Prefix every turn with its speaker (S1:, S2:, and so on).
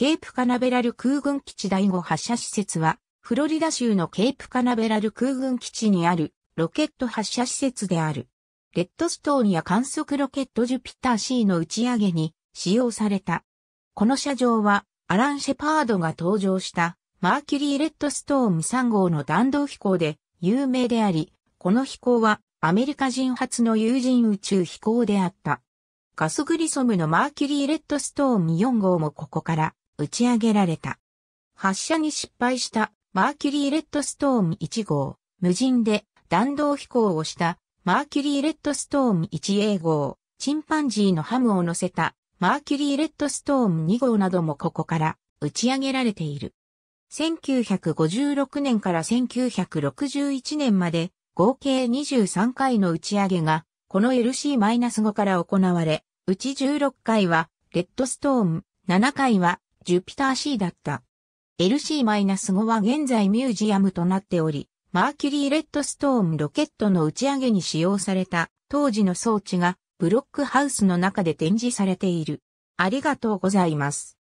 S1: ケ
S2: ープカナベラル空軍基地第5発射施設は、フロリダ州のケープカナベラル空軍基地にあるロケット発射施設である。レッドストーンや観測ロケットジュピター C の打ち上げに使用された。この射場は、アラン・シェパードが登場したマーキュリー・レッドストーン3号の弾道飛行で有名であり、この飛行はアメリカ人初の有人宇宙飛行であった。ガスグリソムのマーキュリー・レッドストーン4号もここから打ち上げられた。発射に失敗したマーキュリー・レッドストーム1号、無人で弾道飛行をしたマーキュリー・レッドストーム 1A 号、チンパンジーのハムを乗せたマーキュリー・レッドストーム2号などもここから打ち上げられている。1956年から1961年まで合計23回の打ち上げがこの LC-5 から行われ、うち16回はレッドストーム、7回はジュピター C だった。LC-5 は現在ミュージアムとなっており、マーキュリー・レッドストーンロケットの打ち上げに使用された当時の装置がブロックハウスの中で展示されている。ありがとうございます。